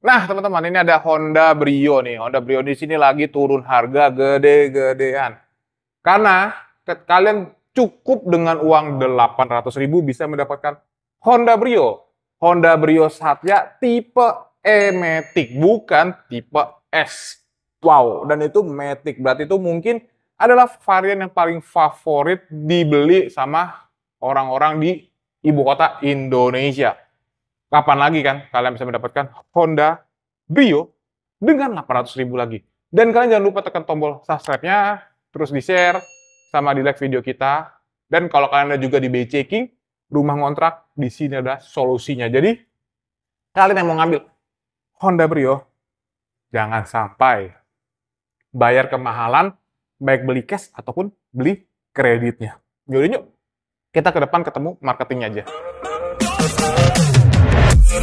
Nah, teman-teman, ini ada Honda Brio nih. Honda Brio di sini lagi turun harga gede-gedean. Karena kalian cukup dengan uang 800.000 bisa mendapatkan Honda Brio. Honda Brio Satya tipe E-Matic, bukan tipe S. Wow, dan itu Matic. Berarti itu mungkin adalah varian yang paling favorit dibeli sama orang-orang di ibu kota Indonesia. Kapan lagi kan kalian bisa mendapatkan Honda Brio dengan 800 ribu lagi. Dan kalian jangan lupa tekan tombol subscribe-nya, terus di-share, sama di-like video kita. Dan kalau kalian ada juga di Bay Checking, rumah ngontrak, di sini ada solusinya. Jadi, kalian yang mau ngambil Honda Brio, jangan sampai bayar kemahalan, baik beli cash ataupun beli kreditnya. Jadi yuk, kita ke depan ketemu marketingnya aja. Kan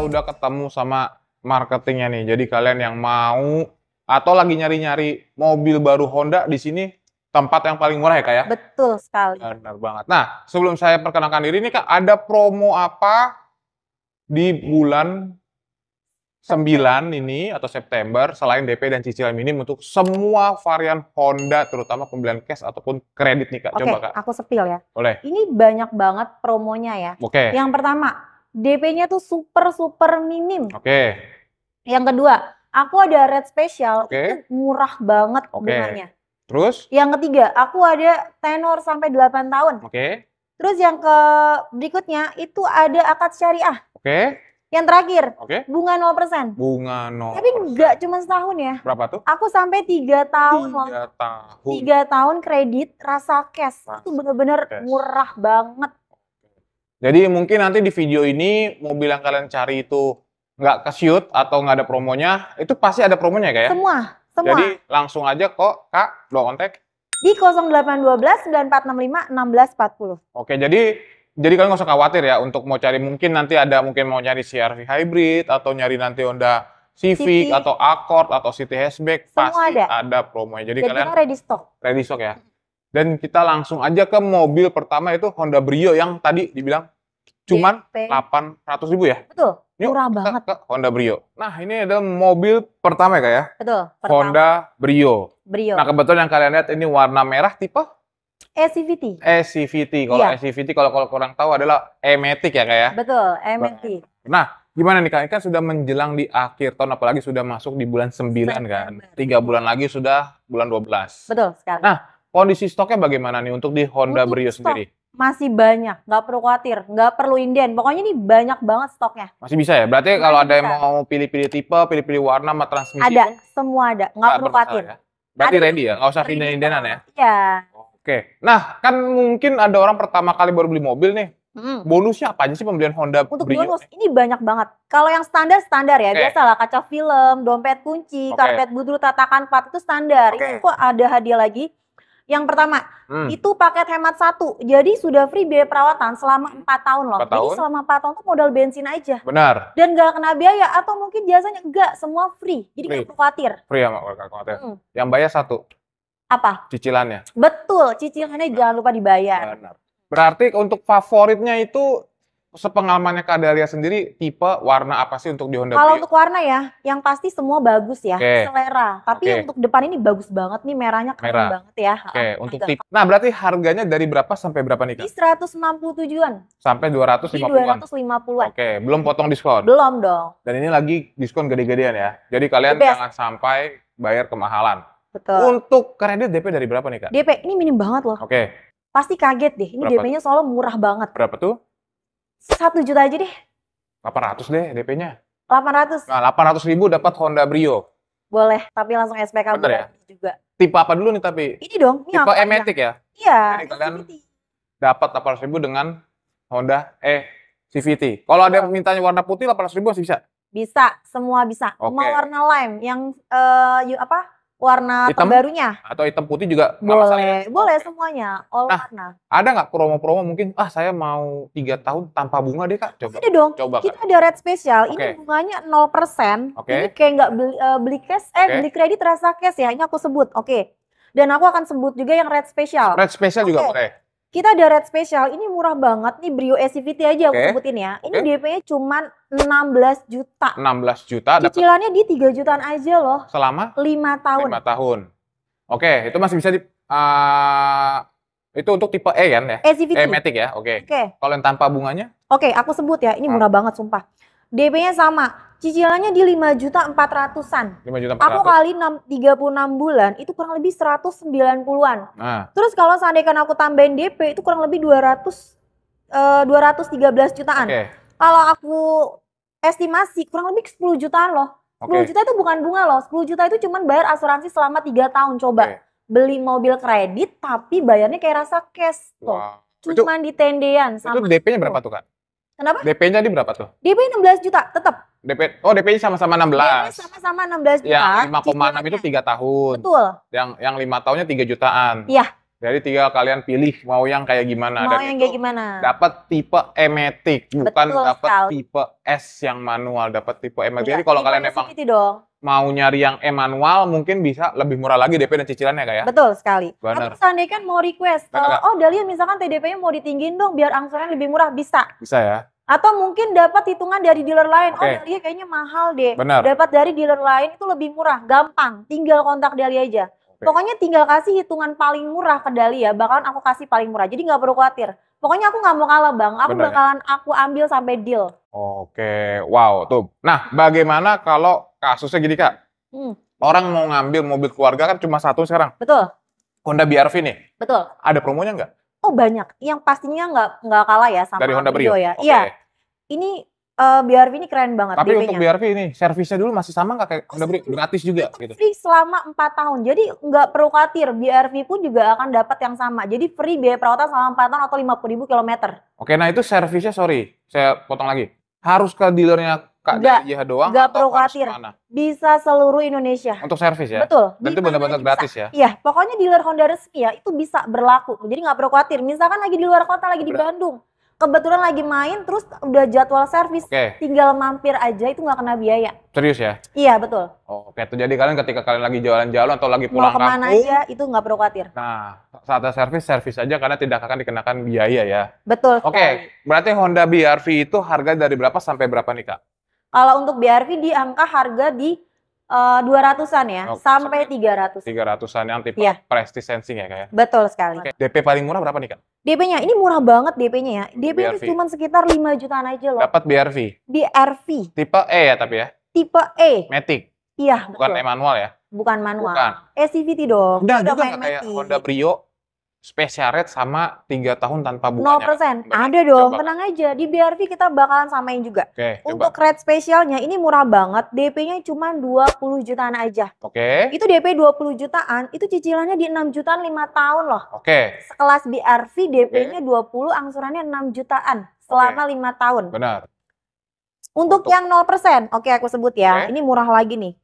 udah ketemu sama marketingnya nih. Jadi kalian yang mau atau lagi nyari-nyari mobil baru Honda di sini tempat yang paling murah ya kak ya? Betul sekali. Benar banget. Nah, sebelum saya perkenalkan diri ini kak, ada promo apa di bulan 9 ini atau September selain DP dan cicilan minim untuk semua varian Honda terutama pembelian cash ataupun kredit nih kak. Oke, Coba kak. aku sepil ya. Boleh. Ini banyak banget promonya ya. Oke. Yang pertama, DP-nya tuh super super minim. Oke. Yang kedua, aku ada red special, okay. itu murah banget Oke. bunganya Terus? Yang ketiga, aku ada tenor sampai 8 tahun. Oke. Okay. Terus yang ke berikutnya itu ada akad syariah. Oke. Okay. Yang terakhir, okay. bunga 0%. Bunga 0%. Tapi enggak cuma setahun ya. Berapa tuh? Aku sampai 3 tahun. 3 tahun. 3 tahun kredit rasa cash. Rasa itu benar bener murah banget. Jadi mungkin nanti di video ini mau bilang kalian cari itu nggak ke shoot atau nggak ada promonya, itu pasti ada promonya ya, kayak ya? Semua semua. Jadi langsung aja kok Kak, dua kontak di 0812 9465 1640. Oke, jadi jadi kalian gak usah khawatir ya untuk mau cari mungkin nanti ada mungkin mau nyari CRV hybrid atau nyari nanti Honda Civic, City. atau Accord atau City Hatchback Semua pasti ada. ada promonya. Jadi, jadi kalian kita ready stock. Ready stock ya. Dan kita langsung aja ke mobil pertama itu Honda Brio yang tadi dibilang cuman delapan ratus ribu ya. Betul. Yuk, murah banget. Ke Honda Brio. Nah ini adalah mobil pertama ya kak ya. Betul. Pertama. Honda Brio. Brio. Nah kebetulan yang kalian lihat ini warna merah tipe SCVT. E SCVT. E kalau iya. SCVT e kalau kalau kurang tahu adalah emetik ya kak ya. Betul, emetik. Nah, gimana nih kak? Ini kan sudah menjelang di akhir tahun, apalagi sudah masuk di bulan sembilan kan. Tiga bulan lagi sudah bulan dua belas. Betul sekali. Nah, kondisi stoknya bagaimana nih untuk di Honda Brio sendiri? masih banyak, nggak perlu khawatir, nggak perlu inden. Pokoknya ini banyak banget stoknya. Masih bisa ya? Berarti kalau ada yang mau pilih-pilih tipe, pilih-pilih warna, sama transmisi Ada, pun, semua ada, nggak perlu khawatir. Ya? Berarti ada, ready ya? Nggak usah inden-indenan ya? Iya. Oke, nah kan mungkin ada orang pertama kali baru beli mobil nih, Hmm. Bonusnya apa aja sih pembelian Honda Untuk Brio? bonus ini banyak banget. Kalau yang standar standar ya, okay. biasa lah kaca film, dompet kunci, okay. karpet butuh tatakan part itu standar. Okay. Ini kok ada hadiah lagi yang pertama, hmm. itu paket hemat satu. Jadi sudah free biaya perawatan selama 4 hmm. tahun loh. 4 tahun? Jadi selama 4 tahun tuh modal bensin aja. Benar. Dan gak kena biaya atau mungkin jasanya enggak, semua free. Jadi gak perlu khawatir. Free ya gak khawatir. Hmm. Yang bayar satu. Apa? Cicilannya. Betul, cicilannya nah. jangan lupa dibayar. Benar. Berarti untuk favoritnya itu sepengalamannya Kak Dahlia sendiri tipe warna apa sih untuk di Honda Kalau untuk warna ya, yang pasti semua bagus ya, okay. selera. Tapi okay. untuk depan ini bagus banget nih merahnya keren Merah. banget ya. Oke, okay. untuk tipe. Nah, berarti harganya dari berapa sampai berapa nih Kak? Di 167-an. Sampai 250-an. 250-an. Oke, okay. belum potong diskon. Belum dong. Dan ini lagi diskon gede-gedean ya. Jadi kalian jangan sampai bayar kemahalan. Betul. Untuk kredit DP dari berapa nih Kak? DP ini minim banget loh. Oke. Okay. Pasti kaget deh, ini DP-nya soalnya murah banget. Berapa tuh? satu juta aja deh. delapan ratus deh DP-nya. delapan ratus, Nah, ratus ribu dapat Honda Brio. Boleh, tapi langsung SPK kan Bentar ya? juga. Tipe apa dulu nih tapi? Ini dong, ini Tipe Matic ya? Iya, kalian dapat 800 ribu dengan Honda eh CVT. Kalau ada yang mintanya warna putih ratus ribu masih bisa? Bisa, semua bisa. Okay. Mau warna lime yang uh, apa? warna hitam, terbarunya atau hitam putih juga boleh ya? boleh semuanya all nah, warna ada nggak promo-promo mungkin ah saya mau tiga tahun tanpa bunga deh kak coba ada dong coba kita kak. ada red special okay. ini bunganya nol persen okay. ini kayak nggak beli, uh, beli cash eh okay. beli kredit rasa cash ya ini aku sebut oke okay. dan aku akan sebut juga yang red special red special okay. juga boleh kita ada red special, ini murah banget nih Brio SCVT aja okay. aku sebutin ya. Ini okay. DP-nya cuma 16 juta. 16 juta Cicilannya di 3 jutaan aja loh. Selama 5 tahun. 5 tahun. Oke, okay, itu masih bisa di uh, itu untuk tipe E kan ya? SCVT. E Matic ya. Oke. Okay. Oke. Okay. Kalau yang tanpa bunganya? Oke, okay, aku sebut ya. Ini ah. murah hmm. banget sumpah. DP-nya sama cicilannya di lima juta empat ratusan. Lima juta Aku kali 6, 36 bulan itu kurang lebih 190-an. Nah. Terus kalau seandainya aku tambahin DP itu kurang lebih dua eh, dua ratus ratus tiga belas jutaan. Okay. Kalau aku estimasi kurang lebih sepuluh jutaan loh. Okay. juta itu bukan bunga loh. Sepuluh juta itu cuman bayar asuransi selama tiga tahun coba. Okay. Beli mobil kredit tapi bayarnya kayak rasa cash tuh. Wow. Cuman di tendean. Itu DP-nya berapa tuh, Kak? Kenapa? DP-nya di berapa tuh? DP 16 juta, tetap. DP Oh, DP nya sama-sama 16. DP sama-sama 16 juta. Yang 5,6 itu 3 tahun. Betul. Yang yang 5 tahunnya 3 jutaan. Iya. Jadi tinggal kalian pilih mau yang kayak gimana mau dan yang kayak gimana. Dapat tipe emetik, bukan dapat tipe S yang manual, dapat tipe emetik. Iya, Jadi kalau kalian emang gitu mau nyari yang e-manual mungkin bisa lebih murah lagi DP dan cicilannya kayak. Ya? Betul sekali. Bener. Atau seandainya kan mau request, uh, oh, oh Dalia misalkan TDP-nya mau ditinggiin dong biar angsurannya lebih murah bisa. Bisa ya. Atau mungkin dapat hitungan dari dealer lain, okay. oh Dalia kayaknya mahal deh. Bener. Dapat dari dealer lain itu lebih murah, gampang, tinggal kontak Dalia aja. Okay. Pokoknya tinggal kasih hitungan paling murah ke Dalia, bahkan aku kasih paling murah. Jadi nggak perlu khawatir. Pokoknya aku nggak mau kalah bang, aku Bener, ya. bakalan ya? aku ambil sampai deal. Oke, okay. wow tuh. Nah, bagaimana kalau kasusnya gini kak hmm. orang mau ngambil mobil keluarga kan cuma satu sekarang betul Honda BRV nih betul ada promonya nggak oh banyak yang pastinya nggak nggak kalah ya sama dari Honda Brio ya okay. iya ini uh, eh, BRV ini keren banget. Tapi untuk B untuk BRV ini servisnya dulu masih sama nggak kayak Honda Brio gratis juga gitu. Free selama empat tahun. Jadi nggak perlu khawatir BRV pun juga akan dapat yang sama. Jadi free biaya perawatan selama empat tahun atau lima puluh ribu kilometer. Oke, nah itu servisnya sorry saya potong lagi. Harus ke dealernya Kak gak, dari ya doang gak atau khawatir. Bisa seluruh Indonesia. Untuk servis ya? Betul. Dan itu benar-benar gratis ya? Iya, pokoknya dealer Honda resmi ya itu bisa berlaku. Jadi nggak perlu khawatir. Misalkan lagi di luar kota, lagi di Bandung. Kebetulan lagi main, terus udah jadwal servis, okay. tinggal mampir aja itu nggak kena biaya. Serius ya? Iya betul. Oh, Oke, okay. jadi kalian ketika kalian lagi jalan-jalan atau lagi pulang Mau kemana kampung, aja itu nggak perlu khawatir. Nah, saat servis servis aja karena tidak akan dikenakan biaya ya. Betul. Oke, okay. berarti Honda BRV itu harga dari berapa sampai berapa nih kak? Kalau untuk BRV di angka harga di eh, dua uh, ratusan ya, oh, sampai tiga ratus. Tiga ratusan yang tipe yeah. prestige sensing ya kayak. Ya? Betul sekali. Okay. DP paling murah berapa nih kan DP-nya ini murah banget DP-nya ya. DP itu cuma sekitar lima jutaan aja loh. Dapat BRV. BRV. Tipe E ya tapi ya. Tipe E. Matic. Iya. Bukan betul. E manual ya. Bukan manual. Bukan. E CVT dong. Udah juga main kayak Honda Brio special rate sama tiga tahun tanpa bunganya. 0%. persen. Ada dong, coba. tenang aja. Di BRV kita bakalan samain juga. Oke, okay, Untuk coba. rate spesialnya ini murah banget. DP-nya cuma dua puluh jutaan aja. Oke. Okay. Itu DP dua puluh jutaan, itu cicilannya di enam jutaan lima tahun loh. Oke. Okay. Sekelas BRV DP-nya okay. puluh, angsurannya enam jutaan selama okay. tahun. Benar. Untuk, Untuk yang persen, oke okay, aku sebut ya. Okay. Ini murah lagi nih.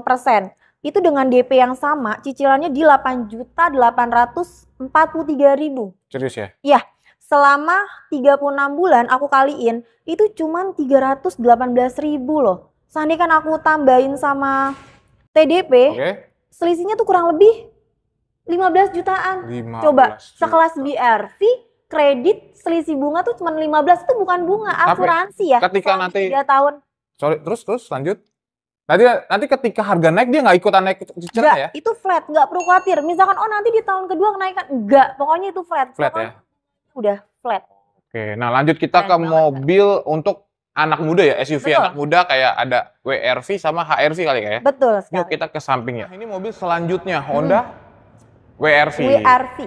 persen. itu dengan DP yang sama, cicilannya di 8 juta 800 43 ribu. Serius ya? Iya. Selama 36 bulan aku kaliin, itu cuman 318 ribu loh. Sandi kan aku tambahin sama TDP, okay. selisihnya tuh kurang lebih 15 jutaan. 15 Coba juta. sekelas BRV kredit selisih bunga tuh cuma 15 itu bukan bunga, asuransi ya. Ketika nanti 3 tahun. Sorry, terus terus lanjut. Nanti nanti ketika harga naik dia nggak ikutan naik secara ya? Itu flat, nggak perlu khawatir. Misalkan oh nanti di tahun kedua kenaikan, enggak. Pokoknya itu flat. Flat Sama ya. Udah flat. Oke, nah lanjut kita flat ke mobil untuk anak muda ya, SUV Betul. anak muda kayak ada WRV sama HRV kali ya. Betul sekali. Yuk kita ke sampingnya. Nah, ini mobil selanjutnya hmm. Honda hmm. WRV. WRV.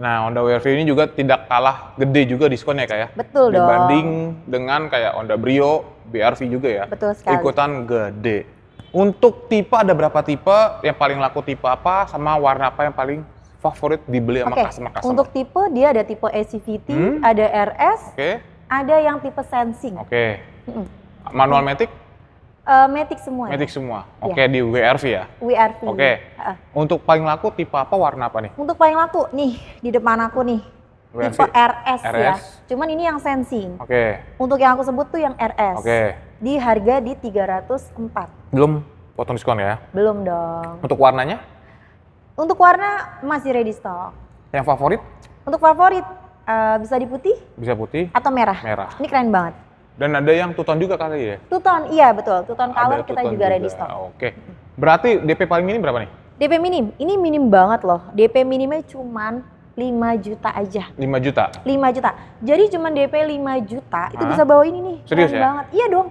Nah, Honda WRV ini juga tidak kalah gede juga diskonnya kayak. Ya? Betul Dibanding dong. Dibanding dengan kayak Honda Brio, BRV juga ya. Betul sekali. Ikutan gede. Untuk tipe ada berapa tipe? Yang paling laku tipe apa? Sama warna apa yang paling favorit dibeli sama okay. customer-customer? Untuk tipe dia ada tipe ACVT, hmm? ada RS, okay. ada yang tipe sensing. Oke. Okay. Hmm. Manual hmm. matic? Uh, matic semua. Matic iya. ya? semua. Oke okay, yeah. di WRV ya. WRV. Oke. Okay. Uh. Untuk paling laku tipe apa warna apa nih? Untuk paling laku nih di depan aku nih. Tipe RS, RS ya. Cuman ini yang sensing. Oke. Okay. Untuk yang aku sebut tuh yang RS. Oke di harga di 304. Belum potong diskon ya? Belum dong. Untuk warnanya? Untuk warna masih ready stock. Yang favorit? Untuk favorit uh, bisa di putih? Bisa putih. Atau merah? Merah. Ini keren banget. Dan ada yang tuton juga kali ya? Tuton, iya betul. Tuton color kita juga, ready stock. Oke. Berarti DP paling minim berapa nih? DP minim. Ini minim banget loh. DP minimnya cuman 5 juta aja. 5 juta? 5 juta. Jadi cuman DP 5 juta itu Hah? bisa bawa ini nih. Serius ya? banget. Iya dong.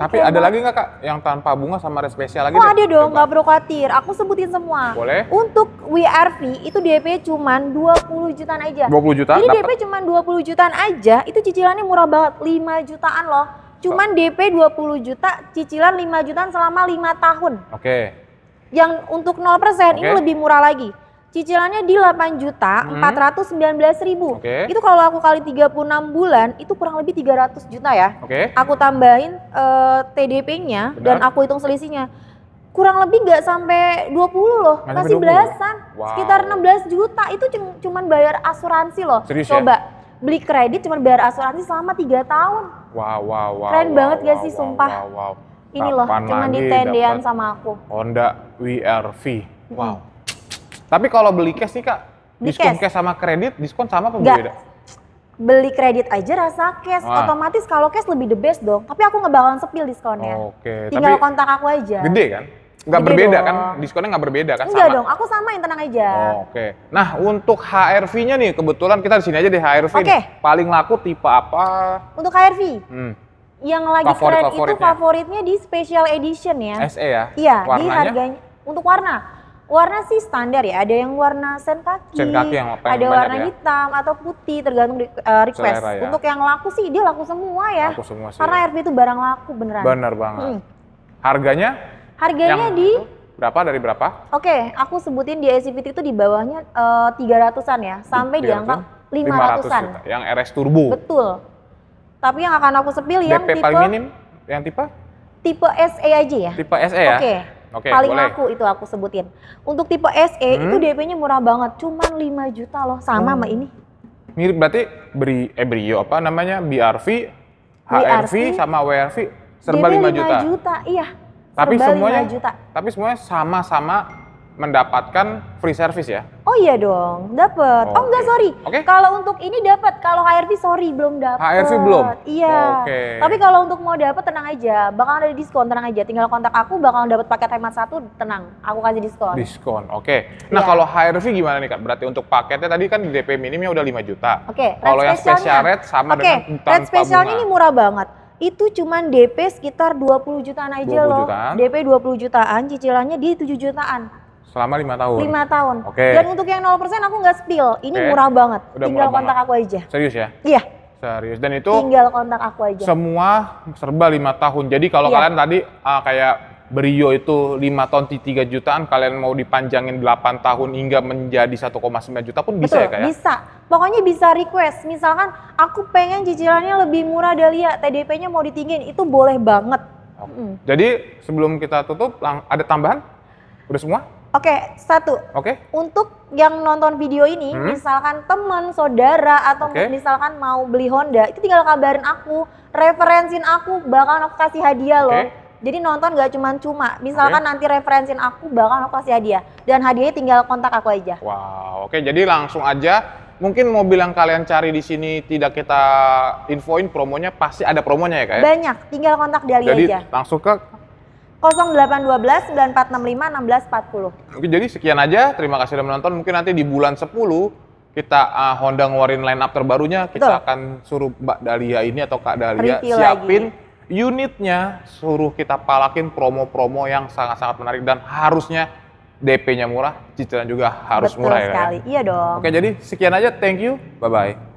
Tapi Oke, ada lagi nggak kak yang tanpa bunga sama res spesial lagi? Oh deh? ada dong, nggak perlu khawatir. Aku sebutin semua. Boleh. Untuk WRV itu DP cuma 20 jutaan aja. 20 juta? Jadi dapet. DP cuma 20 jutaan aja, itu cicilannya murah banget, 5 jutaan loh. Cuman oh. DP 20 juta, cicilan 5 jutaan selama 5 tahun. Oke. Okay. Yang untuk 0% okay. ini lebih murah lagi cicilannya di 8 juta hmm. empat ratus sembilan belas ribu. Okay. Itu kalau aku kali 36 bulan itu kurang lebih 300 juta ya. Okay. Aku tambahin uh, eh, TDP-nya dan aku hitung selisihnya. Kurang lebih nggak sampai 20 loh, masih 20. belasan. Wow. Sekitar 16 juta itu cuman bayar asuransi loh. Serius ya? Coba ya? beli kredit cuma bayar asuransi selama tiga tahun. Wow, wow, wow. Keren wow, banget wow, gak sih wow, sumpah? Wow, wow. Ini Kapan loh, cuma ditendean sama aku. Honda WRV. Wow. Tapi kalau beli cash nih kak, diskon cash. cash sama kredit, diskon sama apa Nggak. beda? Beli kredit aja rasa cash, ah. otomatis kalau cash lebih the best dong. Tapi aku ngebakalan sepil diskonnya. Oh, Oke. Okay. Tinggal Tapi kontak aku aja. Gede kan? Nggak berbeda dong. kan? Diskonnya nggak berbeda kan? Enggak sama. dong, aku samain tenang aja. Oh, Oke. Okay. Nah untuk HRV-nya nih, kebetulan kita di sini aja deh HRV. Oke. Okay. Paling laku tipe apa? Untuk HRV. Hmm yang lagi Favorit, keren itu favoritnya di special edition ya. SE ya? Iya, di harganya untuk warna warna sih standar ya ada yang warna sen kaki, sen kaki yang apa yang ada warna ya? hitam atau putih tergantung eh, request Selera, ya? untuk yang laku sih dia laku semua ya laku semua sih karena ya. RV itu barang laku beneran bener banget hmm. harganya harganya yang di berapa dari berapa oke okay, aku sebutin di SCVT itu di bawahnya eh, tiga 300 ratusan ya sampai 300? di angka lima ratusan yang RS turbo betul tapi yang akan aku sepil yang tipe paling minim yang tipe tipe SE aja ya tipe SE ya oke okay Okay, Paling boleh. laku itu aku sebutin. Untuk tipe SE hmm? itu DP-nya murah banget, cuman 5 juta loh sama hmm. sama ini. Mirip berarti beri eh Brio apa namanya? BRV, HRV BRV, sama WRV serba DP 5 juta. 5 juta, iya. Tapi semuanya 5 juta. Tapi semuanya sama-sama mendapatkan free service ya? Oh iya dong, dapat. Oh, oh enggak sorry. Okay. Kalau untuk ini dapat, kalau HRV sorry belum dapat. HRV belum. Iya. Oke. Okay. Tapi kalau untuk mau dapat tenang aja, bakal ada diskon tenang aja. Tinggal kontak aku bakal dapat paket hemat satu tenang, aku kasih diskon. Diskon. Oke. Okay. Nah, yeah. kalau HRV gimana nih Kak? Berarti untuk paketnya tadi kan di DP minimnya udah 5 juta. Oke. Okay. Kalau yang special rate sama okay. dengan tanpa red special bunga. ini murah banget itu cuma DP sekitar 20 jutaan aja 20 loh. Dp DP 20 jutaan, cicilannya di 7 jutaan. Selama lima tahun. Lima tahun. Oke. Okay. Dan untuk yang nol persen aku nggak spill. Ini okay. murah banget. Udah Tinggal murah kontak banget. aku aja. Serius ya? Iya. Serius. Dan itu Tinggal kontak aku aja. Semua serba lima tahun. Jadi kalau iya. kalian tadi uh, kayak Brio itu lima tahun tiga jutaan, kalian mau dipanjangin delapan tahun hingga menjadi 1,9 juta pun bisa Betul, ya kayak? Ya? bisa. Pokoknya bisa request. Misalkan aku pengen cicilannya lebih murah dari ya TDP-nya mau ditinggin, itu boleh banget. Mm. Jadi sebelum kita tutup, ada tambahan? Udah semua? Oke, satu. Oke. Okay. Untuk yang nonton video ini, hmm? misalkan teman, saudara, atau okay. misalkan mau beli Honda, itu tinggal kabarin aku, referensin aku, bakal aku kasih hadiah loh. Jadi nonton gak cuma cuma. Misalkan okay. nanti referensin aku bakal aku kasih hadiah. Dan hadiahnya tinggal kontak aku aja. Wow, oke. Okay. Jadi langsung aja. Mungkin mobil yang kalian cari di sini tidak kita infoin promonya pasti ada promonya ya kayak. Ya? Banyak, tinggal kontak Dali Jadi, aja. Jadi langsung ke 0812 9465 1640. Oke, jadi sekian aja. Terima kasih sudah menonton. Mungkin nanti di bulan 10 kita uh, Honda ngeluarin line up terbarunya. Betul. Kita akan suruh Mbak Dalia ini atau Kak Dalia Review siapin lagi. unitnya, suruh kita palakin promo-promo yang sangat-sangat menarik dan harusnya DP-nya murah, cicilan juga harus Betul murah sekali. ya. Kan? sekali. Iya dong. Oke, jadi sekian aja. Thank you. Bye-bye.